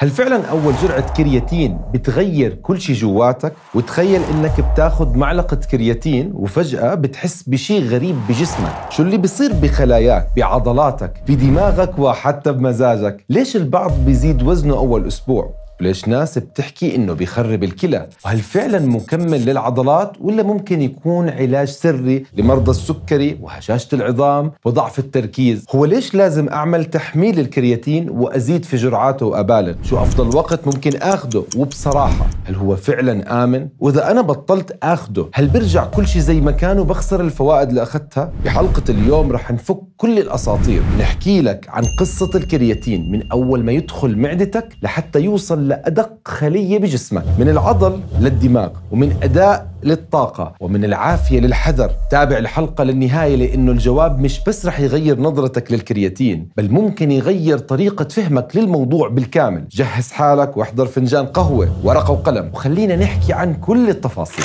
هل فعلا اول جرعه كرياتين بتغير كل شيء جواتك وتخيل انك بتاخذ معلقه كرياتين وفجاه بتحس بشيء غريب بجسمك شو اللي بصير بخلاياك بعضلاتك بدماغك وحتى بمزاجك ليش البعض بيزيد وزنه اول اسبوع وليش ناس بتحكي انه بيخرب الكلى وهل فعلا مكمل للعضلات ولا ممكن يكون علاج سري لمرضى السكري وهشاشه العظام وضعف التركيز هو ليش لازم اعمل تحميل الكرياتين وازيد في جرعاته وابالغ شو افضل وقت ممكن اخده وبصراحه هل هو فعلا امن واذا انا بطلت اخده هل برجع كل شيء زي ما كان وبخسر الفوائد اللي اخذتها بحلقه اليوم رح نفك كل الاساطير نحكي لك عن قصه الكرياتين من اول ما يدخل معدتك لحتى يوصل لأدق خلية بجسمك من العضل للدماغ ومن أداء للطاقة ومن العافية للحذر تابع الحلقة للنهاية لأنه الجواب مش بس رح يغير نظرتك للكرياتين بل ممكن يغير طريقة فهمك للموضوع بالكامل جهز حالك واحضر فنجان قهوة ورقة وقلم وخلينا نحكي عن كل التفاصيل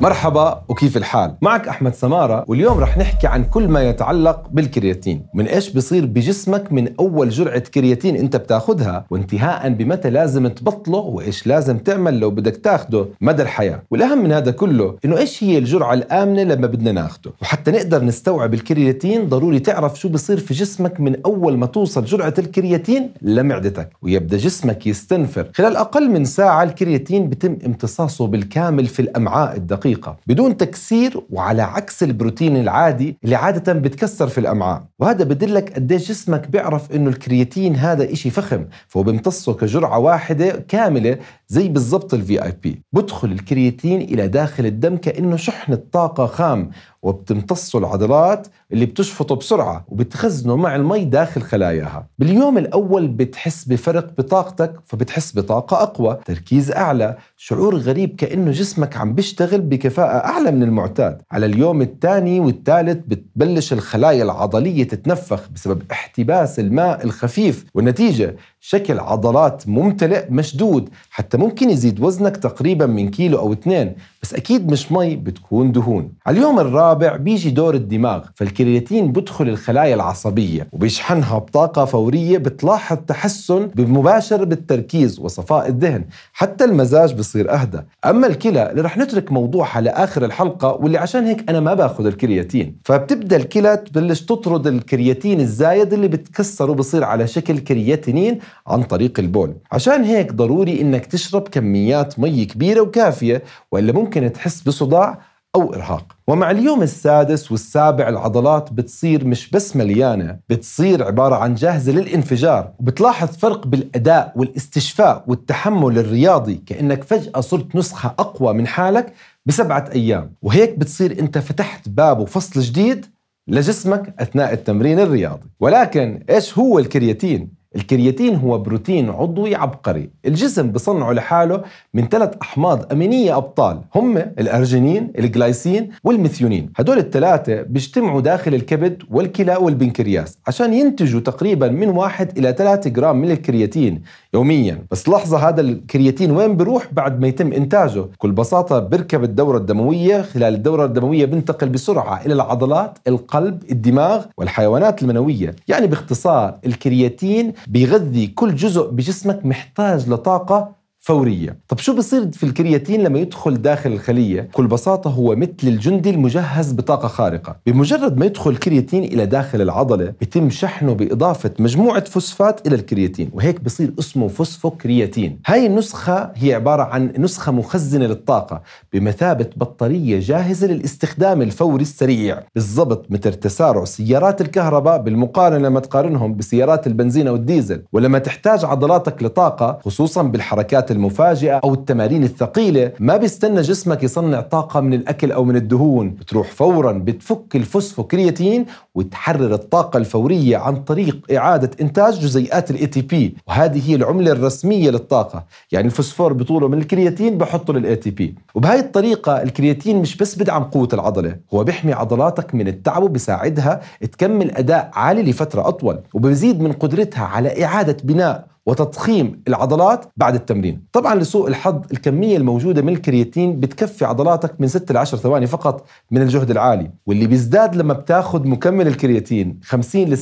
مرحبا وكيف الحال؟ معك أحمد سمارة واليوم رح نحكي عن كل ما يتعلق بالكرياتين من إيش بصير بجسمك من أول جرعة كرياتين أنت بتاخذها وانتهاء بمتى لازم تبطله وإيش لازم تعمل لو بدك تاخده مدى الحياة والأهم من هذا كله إنه إيش هي الجرعة الآمنة لما بدنا ناخده وحتى نقدر نستوعب الكرياتين ضروري تعرف شو بصير في جسمك من أول ما توصل جرعة الكرياتين لمعدتك ويبدأ جسمك يستنفر خلال أقل من ساعة الكرياتين بتم امتصاصه بالكامل في الأمعاء الدقيقة دقيقة بدون تكسير وعلى عكس البروتين العادي اللي عادة بتكسر في الأمعاء وهذا بدلك قديش جسمك بيعرف إنه الكرياتين هذا إشي فخم فهو بيمتصه كجرعة واحدة كاملة زي بالضبط الفي اي بي بدخل الكرياتين إلى داخل الدم كأنه شحنة طاقة خام وبتمتصه العضلات اللي بتشفطه بسرعة وبتخزنه مع المي داخل خلاياها باليوم الأول بتحس بفرق بطاقتك فبتحس بطاقة أقوى تركيز أعلى شعور غريب كأنه جسمك عم بيشتغل بكفاءة أعلى من المعتاد على اليوم الثاني والثالث بتبلش الخلايا العضلية تتنفخ بسبب احتباس الماء الخفيف والنتيجة شكل عضلات ممتلئ مشدود حتى ممكن يزيد وزنك تقريبا من كيلو أو اثنين بس أكيد مش مي بتكون دهون على اليوم الرابع الرابع بيجي دور الدماغ فالكرياتين بدخل الخلايا العصبية وبيشحنها بطاقة فورية بتلاحظ تحسن مباشر بالتركيز وصفاء الذهن حتى المزاج بصير أهدى أما الكلى اللي رح نترك موضوعها لآخر الحلقة واللي عشان هيك أنا ما باخذ الكرياتين فبتبدأ الكلى تبلش تطرد الكرياتين الزايد اللي بتكسر وبصير على شكل كرياتينين عن طريق البول عشان هيك ضروري إنك تشرب كميات مي كبيرة وكافية وإلا ممكن تحس بصداع أو إرهاق ومع اليوم السادس والسابع العضلات بتصير مش بس مليانة بتصير عبارة عن جاهزة للانفجار وبتلاحظ فرق بالأداء والاستشفاء والتحمل الرياضي كأنك فجأة صرت نسخة أقوى من حالك بسبعة أيام وهيك بتصير أنت فتحت باب وفصل جديد لجسمك أثناء التمرين الرياضي ولكن إيش هو الكرياتين؟ الكرياتين هو بروتين عضوي عبقري الجسم بصنعه لحاله من ثلاث أحماض أمينية أبطال هم الأرجينين الجلايسين والميثيونين هدول الثلاثة بيجتمعوا داخل الكبد والكلى والبنكرياس عشان ينتجوا تقريبا من واحد إلى ثلاثة جرام من الكرياتين يوميا بس لحظة هذا الكرياتين وين بروح بعد ما يتم إنتاجه بكل بساطة بركب الدورة الدموية خلال الدورة الدموية بنتقل بسرعة إلى العضلات القلب الدماغ والحيوانات المنوية يعني باختصار الكرياتين بيغذي كل جزء بجسمك محتاج لطاقة فورية طب شو بصير في الكرياتين لما يدخل داخل الخلية؟ بكل بساطة هو مثل الجندي المجهز بطاقة خارقة بمجرد ما يدخل الكرياتين إلى داخل العضلة بيتم شحنه بإضافة مجموعة فوسفات إلى الكرياتين وهيك بصير اسمه فوسفوكرياتين هاي النسخة هي عبارة عن نسخة مخزنة للطاقة بمثابة بطارية جاهزة للاستخدام الفوري السريع بالضبط مثل تسارع سيارات الكهرباء بالمقارنة لما تقارنهم بسيارات البنزين أو الديزل ولما تحتاج عضلاتك لطاقة خصوصا بالحركات المفاجئه او التمارين الثقيله ما بيستنى جسمك يصنع طاقه من الاكل او من الدهون بتروح فورا بتفك الفوسفوكرياتين وتحرر الطاقه الفوريه عن طريق اعاده انتاج جزيئات الاي تي بي وهذه هي العمله الرسميه للطاقه يعني الفوسفور بطوله من الكرياتين بحطه للاي تي بي وبهي الطريقه الكرياتين مش بس بدعم قوه العضله هو بيحمي عضلاتك من التعب وبساعدها تكمل اداء عالي لفتره اطول وبيزيد من قدرتها على اعاده بناء وتضخيم العضلات بعد التمرين طبعا لسوء الحظ الكمية الموجودة من الكرياتين بتكفي عضلاتك من 6 ل 10 ثواني فقط من الجهد العالي واللي بيزداد لما بتاخذ مكمل الكرياتين 50 ل 60%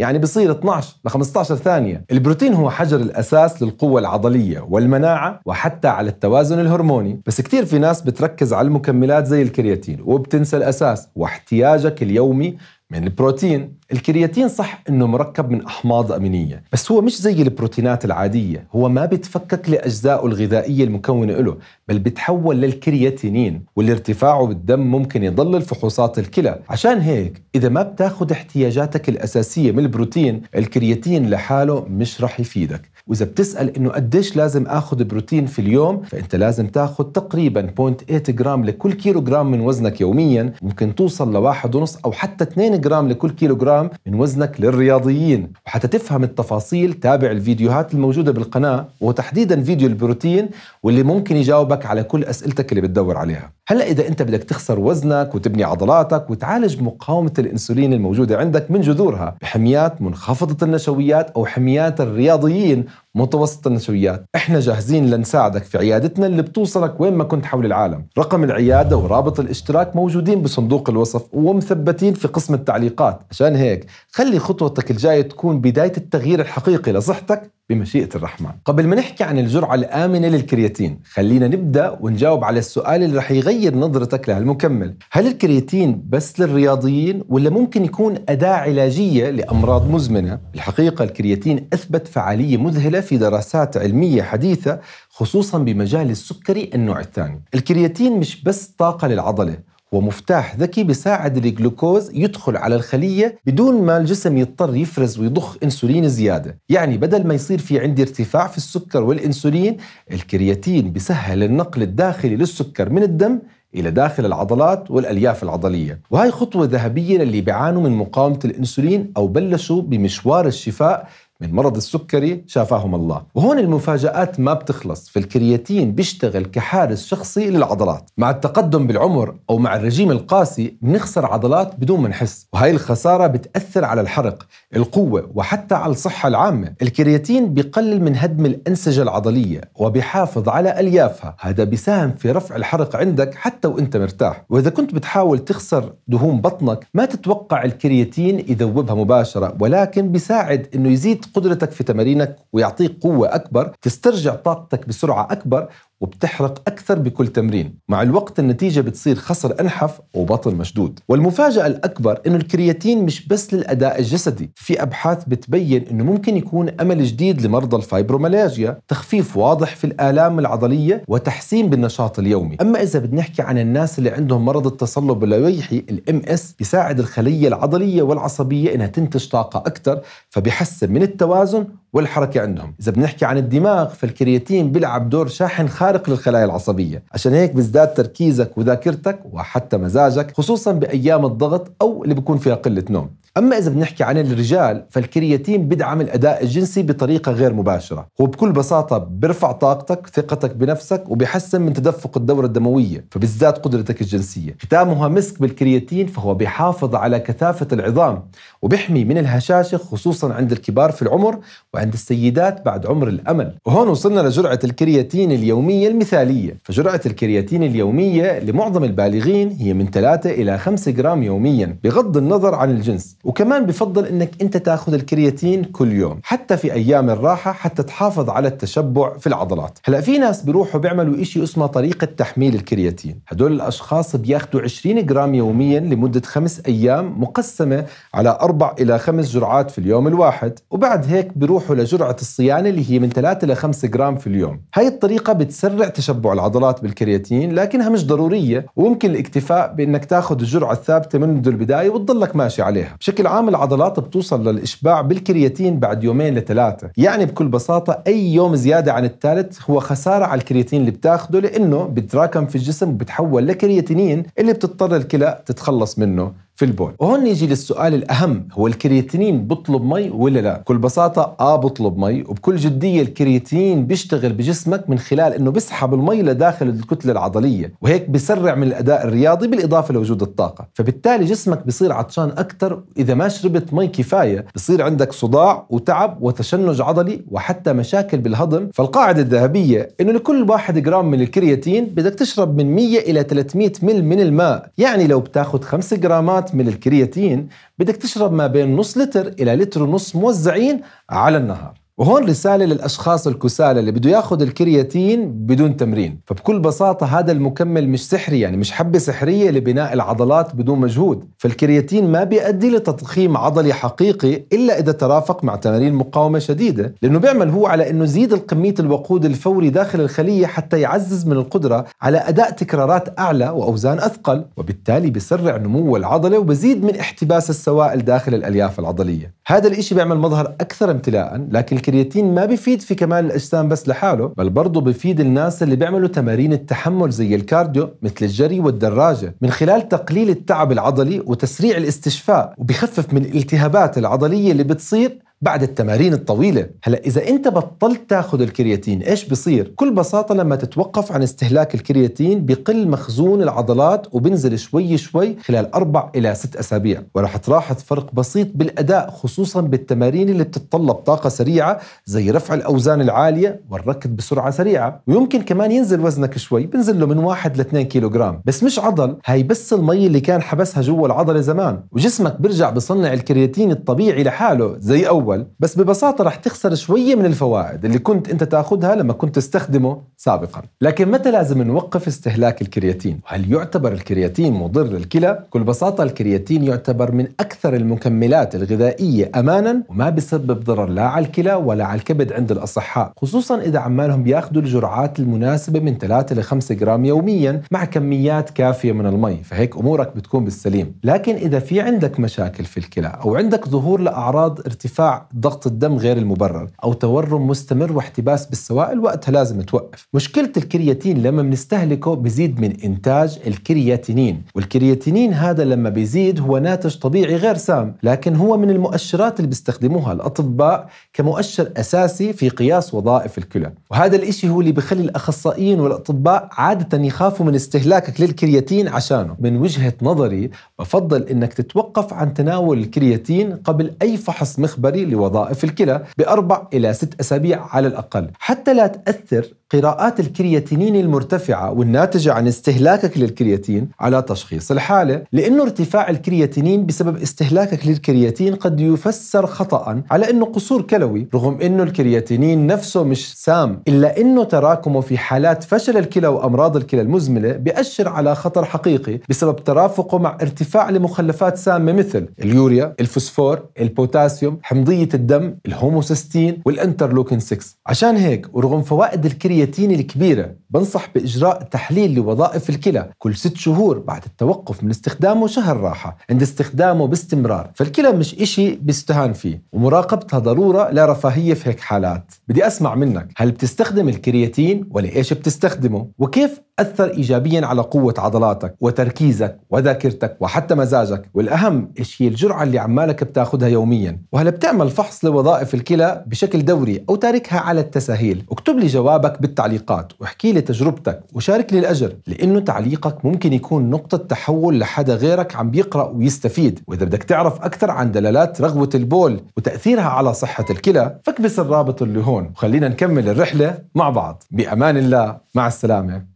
يعني بصير 12 ل 15 ثانية البروتين هو حجر الأساس للقوة العضلية والمناعة وحتى على التوازن الهرموني بس كثير في ناس بتركز على المكملات زي الكرياتين وبتنسى الأساس واحتياجك اليومي من البروتين الكرياتين صح انه مركب من احماض امينيه بس هو مش زي البروتينات العاديه هو ما بتفكك لاجزائه الغذائيه المكونه له بل بتحول للكرياتينين واللي ارتفاعه بالدم ممكن يضلل فحوصات الكلى عشان هيك اذا ما بتاخذ احتياجاتك الاساسيه من البروتين الكرياتين لحاله مش رح يفيدك واذا بتسال انه قديش لازم اخذ بروتين في اليوم فانت لازم تاخذ تقريبا 0.8 جرام لكل كيلو جرام من وزنك يوميا ممكن توصل لواحد ونص او حتى 2 جرام لكل كيلو جرام الكلام من وزنك للرياضيين وحتى تفهم التفاصيل تابع الفيديوهات الموجودة بالقناة وتحديدا فيديو البروتين واللي ممكن يجاوبك على كل أسئلتك اللي بتدور عليها هلأ إذا أنت بدك تخسر وزنك وتبني عضلاتك وتعالج مقاومة الإنسولين الموجودة عندك من جذورها بحميات منخفضة النشويات أو حميات الرياضيين متوسط النسويات احنا جاهزين لنساعدك في عيادتنا اللي بتوصلك وين ما كنت حول العالم رقم العيادة ورابط الاشتراك موجودين بصندوق الوصف ومثبتين في قسم التعليقات عشان هيك خلي خطوتك الجاية تكون بداية التغيير الحقيقي لصحتك بمشيئة الرحمن قبل ما نحكي عن الجرعة الآمنة للكرياتين خلينا نبدأ ونجاوب على السؤال اللي رح يغير نظرتك لهالمكمل هل الكرياتين بس للرياضيين ولا ممكن يكون أداة علاجية لأمراض مزمنة؟ الحقيقة الكرياتين أثبت فعالية مذهلة في دراسات علمية حديثة خصوصا بمجال السكري النوع الثاني الكرياتين مش بس طاقة للعضلة ومفتاح ذكي بيساعد الجلوكوز يدخل على الخلية بدون ما الجسم يضطر يفرز ويضخ انسولين زيادة يعني بدل ما يصير في عندي ارتفاع في السكر والانسولين الكرياتين بيسهل النقل الداخلي للسكر من الدم الى داخل العضلات والالياف العضليه، وهي خطوه ذهبيه للي بيعانوا من مقاومه الانسولين او بلشوا بمشوار الشفاء من مرض السكري شافاهم الله وهون المفاجآت ما بتخلص فالكرياتين بيشتغل كحارس شخصي للعضلات مع التقدم بالعمر أو مع الرجيم القاسي بنخسر عضلات بدون ما نحس وهي الخسارة بتأثر على الحرق القوة وحتى على الصحة العامة الكرياتين بقلل من هدم الأنسجة العضلية وبيحافظ على أليافها هذا بيساهم في رفع الحرق عندك حتى وانت مرتاح وإذا كنت بتحاول تخسر دهون بطنك ما تتوقع الكرياتين يذوبها مباشرة ولكن بيساعد أنه يزيد قدرتك في تمارينك ويعطيك قوه اكبر تسترجع طاقتك بسرعه اكبر وبتحرق أكثر بكل تمرين مع الوقت النتيجة بتصير خصر أنحف وبطن مشدود والمفاجأة الأكبر أنه الكرياتين مش بس للأداء الجسدي في أبحاث بتبين أنه ممكن يكون أمل جديد لمرضى الفايبرومالياجيا تخفيف واضح في الآلام العضلية وتحسين بالنشاط اليومي أما إذا بدنا نحكي عن الناس اللي عندهم مرض التصلب اللويحي الـ MS بيساعد الخلية العضلية والعصبية إنها تنتج طاقة أكثر فبيحسن من التوازن والحركة عندهم إذا بنحكي عن الدماغ فالكرياتين بيلعب دور شاحن خارق للخلايا العصبية عشان هيك بيزداد تركيزك وذاكرتك وحتى مزاجك خصوصا بأيام الضغط أو اللي بيكون فيها قلة نوم أما إذا بنحكي عن الرجال فالكرياتين بدعم الأداء الجنسي بطريقة غير مباشرة وبكل بساطة بيرفع طاقتك ثقتك بنفسك وبيحسن من تدفق الدورة الدموية فبزداد قدرتك الجنسية ختامها مسك بالكرياتين فهو بيحافظ على كثافة العظام وبيحمي من الهشاشة خصوصا عند الكبار في العمر عند السيدات بعد عمر الأمل وهون وصلنا لجرعة الكرياتين اليومية المثالية فجرعة الكرياتين اليومية لمعظم البالغين هي من 3 إلى 5 جرام يوميا بغض النظر عن الجنس وكمان بفضل أنك أنت تأخذ الكرياتين كل يوم حتى في أيام الراحة حتى تحافظ على التشبع في العضلات هلأ في ناس بيروحوا بيعملوا شيء اسمه طريقة تحميل الكرياتين هدول الأشخاص بياخذوا 20 جرام يوميا لمدة خمس أيام مقسمة على أربع إلى خمس جرعات في اليوم الواحد وبعد هيك بيروحوا ينصح لجرعة الصيانة اللي هي من 3 ل 5 جرام في اليوم هاي الطريقة بتسرع تشبع العضلات بالكرياتين لكنها مش ضرورية وممكن الاكتفاء بأنك تاخذ الجرعة الثابتة منذ البداية وتضلك ماشي عليها بشكل عام العضلات بتوصل للإشباع بالكرياتين بعد يومين لثلاثة يعني بكل بساطة أي يوم زيادة عن الثالث هو خسارة على الكرياتين اللي بتاخده لأنه بتراكم في الجسم وبتحول لكرياتينين اللي بتضطر الكلى تتخلص منه في البول وهون يجي للسؤال الأهم هو الكرياتينين بطلب مي ولا لا بكل بساطة آه بطلب مي وبكل جدية الكرياتينين بيشتغل بجسمك من خلال أنه بيسحب المي لداخل الكتلة العضلية وهيك بيسرع من الأداء الرياضي بالإضافة لوجود الطاقة فبالتالي جسمك بصير عطشان أكثر إذا ما شربت مي كفاية بصير عندك صداع وتعب وتشنج عضلي وحتى مشاكل بالهضم فالقاعدة الذهبية أنه لكل واحد جرام من الكرياتين بدك تشرب من 100 إلى 300 مل من الماء يعني لو بتاخذ 5 جرامات جرامات من الكرياتين بدك تشرب ما بين نص لتر إلى لتر ونص موزعين على النهار وهون رسالة للأشخاص الكسالى اللي بده ياخذ الكرياتين بدون تمرين فبكل بساطة هذا المكمل مش سحري يعني مش حبة سحرية لبناء العضلات بدون مجهود فالكرياتين ما بيؤدي لتضخيم عضلي حقيقي إلا إذا ترافق مع تمارين مقاومة شديدة لأنه بيعمل هو على أنه يزيد الكمية الوقود الفوري داخل الخلية حتى يعزز من القدرة على أداء تكرارات أعلى وأوزان أثقل وبالتالي بيسرع نمو العضلة وبزيد من احتباس السوائل داخل الألياف العضلية هذا الإشي بيعمل مظهر أكثر امتلاء لكن الكرياتين ما بيفيد في كمال الاجسام بس لحاله بل برضه بيفيد الناس اللي بيعملوا تمارين التحمل زي الكارديو مثل الجري والدراجه من خلال تقليل التعب العضلي وتسريع الاستشفاء وبخفف من الالتهابات العضليه اللي بتصير بعد التمارين الطويلة هلا إذا أنت بطلت تاخذ الكرياتين إيش بصير؟ كل بساطة لما تتوقف عن استهلاك الكرياتين بقل مخزون العضلات وبنزل شوي شوي خلال أربع إلى ست أسابيع ورح تلاحظ فرق بسيط بالأداء خصوصا بالتمارين اللي بتتطلب طاقة سريعة زي رفع الأوزان العالية والركض بسرعة سريعة ويمكن كمان ينزل وزنك شوي بنزل له من واحد ل 2 كيلوغرام بس مش عضل هاي بس المي اللي كان حبسها جوا العضلة زمان وجسمك بيرجع بصنع الكرياتين الطبيعي لحاله زي أول الاول بس ببساطه رح تخسر شويه من الفوائد اللي كنت انت تاخذها لما كنت تستخدمه سابقا لكن متى لازم نوقف استهلاك الكرياتين وهل يعتبر الكرياتين مضر للكلى بكل بساطه الكرياتين يعتبر من اكثر المكملات الغذائيه امانا وما بسبب ضرر لا على الكلى ولا على الكبد عند الاصحاء خصوصا اذا عمالهم بياخذوا الجرعات المناسبه من 3 ل 5 جرام يوميا مع كميات كافيه من المي فهيك امورك بتكون بالسليم لكن اذا في عندك مشاكل في الكلى او عندك ظهور لاعراض ارتفاع ضغط الدم غير المبرر أو تورم مستمر واحتباس بالسوائل وقتها لازم توقف مشكلة الكرياتين لما بنستهلكه بزيد من إنتاج الكرياتينين والكرياتينين هذا لما بيزيد هو ناتج طبيعي غير سام لكن هو من المؤشرات اللي بيستخدموها الأطباء كمؤشر أساسي في قياس وظائف الكلى وهذا الإشي هو اللي بخلي الأخصائيين والأطباء عادة يخافوا من استهلاكك للكرياتين عشانه من وجهة نظري بفضل أنك تتوقف عن تناول الكرياتين قبل أي فحص مخبري لوظائف الكلى بأربع إلى ست أسابيع على الأقل حتى لا تأثر قراءات الكرياتينين المرتفعة والناتجة عن استهلاكك للكرياتين على تشخيص الحالة لأنه ارتفاع الكرياتينين بسبب استهلاكك للكرياتين قد يفسر خطأ على أنه قصور كلوي رغم أنه الكرياتينين نفسه مش سام إلا أنه تراكمه في حالات فشل الكلى وأمراض الكلى المزمنة بيأشر على خطر حقيقي بسبب ترافقه مع ارتفاع لمخلفات سامة مثل اليوريا، الفوسفور، البوتاسيوم، حمضية الدم، الهوموسيستين والانترلوكين 6 عشان هيك ورغم فوائد الكرياتين الكرياتين الكبيرة بنصح بإجراء تحليل لوظائف الكلى كل ست شهور بعد التوقف من استخدامه شهر راحة عند استخدامه باستمرار فالكلى مش إشي بيستهان فيه ومراقبتها ضرورة لا رفاهية في هيك حالات بدي أسمع منك هل بتستخدم الكرياتين ولا إيش بتستخدمه وكيف أثر إيجابيا على قوة عضلاتك وتركيزك وذاكرتك وحتى مزاجك والأهم إيش هي الجرعة اللي عمالك بتاخدها يوميا وهلا بتعمل فحص لوظائف الكلى بشكل دوري أو تاركها على التساهيل اكتب لي جوابك بالتعليقات واحكي لي تجربتك وشارك لي الأجر لأنه تعليقك ممكن يكون نقطة تحول لحدا غيرك عم بيقرأ ويستفيد وإذا بدك تعرف أكثر عن دلالات رغوة البول وتأثيرها على صحة الكلى فاكبس الرابط اللي هون وخلينا نكمل الرحلة مع بعض بأمان الله مع السلامة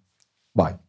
Bye.